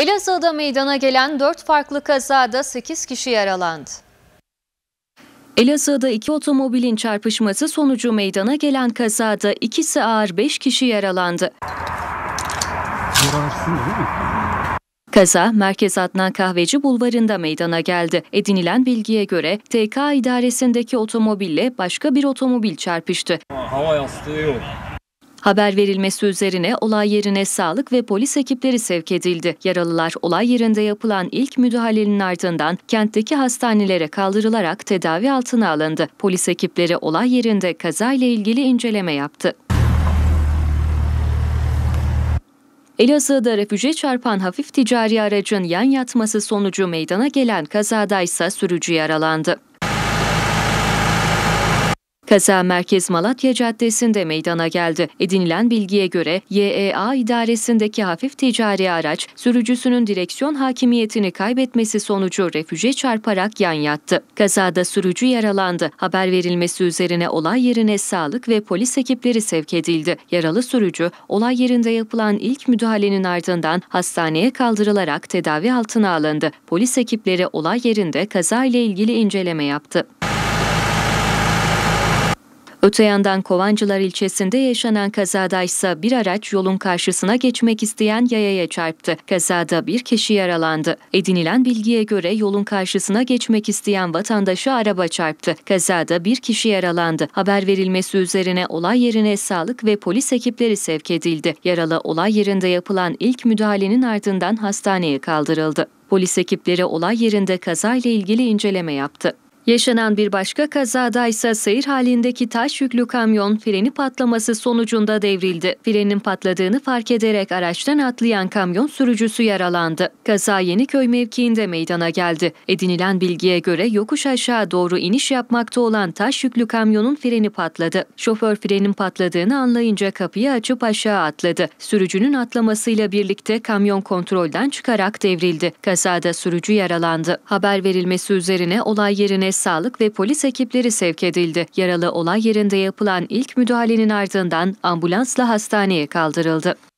Elazığ'da meydana gelen 4 farklı kazada 8 kişi yaralandı. Elazığ'da iki otomobilin çarpışması sonucu meydana gelen kazada ikisi ağır 5 kişi yaralandı. Kaza Merkez Adnan Kahveci Bulvarı'nda meydana geldi. Edinilen bilgiye göre TK idaresindeki otomobille başka bir otomobil çarpıştı. Hava yastığı yok. Haber verilmesi üzerine olay yerine sağlık ve polis ekipleri sevk edildi. Yaralılar olay yerinde yapılan ilk müdahalenin ardından kentteki hastanelere kaldırılarak tedavi altına alındı. Polis ekipleri olay yerinde kazayla ilgili inceleme yaptı. Elazığ'da refüje çarpan hafif ticari aracın yan yatması sonucu meydana gelen kazada ise sürücü yaralandı. Kaza Merkez Malatya Caddesi'nde meydana geldi. Edinilen bilgiye göre YEA idaresindeki hafif ticari araç sürücüsünün direksiyon hakimiyetini kaybetmesi sonucu refüje çarparak yan yattı. Kazada sürücü yaralandı. Haber verilmesi üzerine olay yerine sağlık ve polis ekipleri sevk edildi. Yaralı sürücü olay yerinde yapılan ilk müdahalenin ardından hastaneye kaldırılarak tedavi altına alındı. Polis ekipleri olay yerinde kaza ile ilgili inceleme yaptı. Öte yandan Kovancılar ilçesinde yaşanan kazada ise bir araç yolun karşısına geçmek isteyen yayaya çarptı. Kazada bir kişi yaralandı. Edinilen bilgiye göre yolun karşısına geçmek isteyen vatandaşı araba çarptı. Kazada bir kişi yaralandı. Haber verilmesi üzerine olay yerine sağlık ve polis ekipleri sevk edildi. Yaralı olay yerinde yapılan ilk müdahalenin ardından hastaneye kaldırıldı. Polis ekipleri olay yerinde kazayla ilgili inceleme yaptı. Yaşanan bir başka kazada ise seyir halindeki taş yüklü kamyon freni patlaması sonucunda devrildi. Frenin patladığını fark ederek araçtan atlayan kamyon sürücüsü yaralandı. Kaza Yeniköy mevkiinde meydana geldi. Edinilen bilgiye göre yokuş aşağı doğru iniş yapmakta olan taş yüklü kamyonun freni patladı. Şoför frenin patladığını anlayınca kapıyı açıp aşağı atladı. Sürücünün atlamasıyla birlikte kamyon kontrolden çıkarak devrildi. Kazada sürücü yaralandı. Haber verilmesi üzerine olay yerine sağlık ve polis ekipleri sevk edildi. Yaralı olay yerinde yapılan ilk müdahalenin ardından ambulansla hastaneye kaldırıldı.